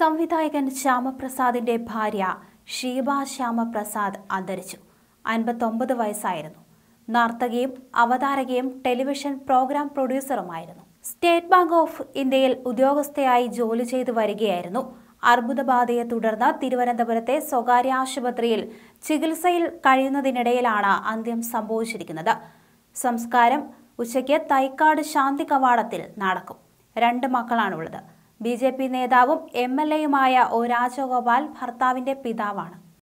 സംവിധായകൻ ശ്യാമപ്രസാദിന്റെ ഭാര്യ ഷീബ ശ്യാമപ്രസാദ് അന്തരിച്ചു അൻപത്തൊമ്പത് വയസ്സായിരുന്നു നർത്തകിയും അവതാരകയും ടെലിവിഷൻ പ്രോഗ്രാം പ്രൊഡ്യൂസറുമായിരുന്നു സ്റ്റേറ്റ് ബാങ്ക് ഓഫ് ഇന്ത്യയിൽ ഉദ്യോഗസ്ഥയായി ജോലി ചെയ്തു വരികയായിരുന്നു അർബുദബാധയെ തുടർന്ന് തിരുവനന്തപുരത്തെ സ്വകാര്യ ആശുപത്രിയിൽ ചികിത്സയിൽ കഴിയുന്നതിനിടയിലാണ് അന്ത്യം സംഭവിച്ചിരിക്കുന്നത് സംസ്കാരം ഉച്ചയ്ക്ക് തൈക്കാട് ശാന്തി കവാടത്തിൽ നടക്കും രണ്ട് മക്കളാണുള്ളത് ബി നേതാവും എം എൽ എയുമായ ഒ രാജഗോപാൽ ഭർത്താവിന്റെ പിതാവാണ്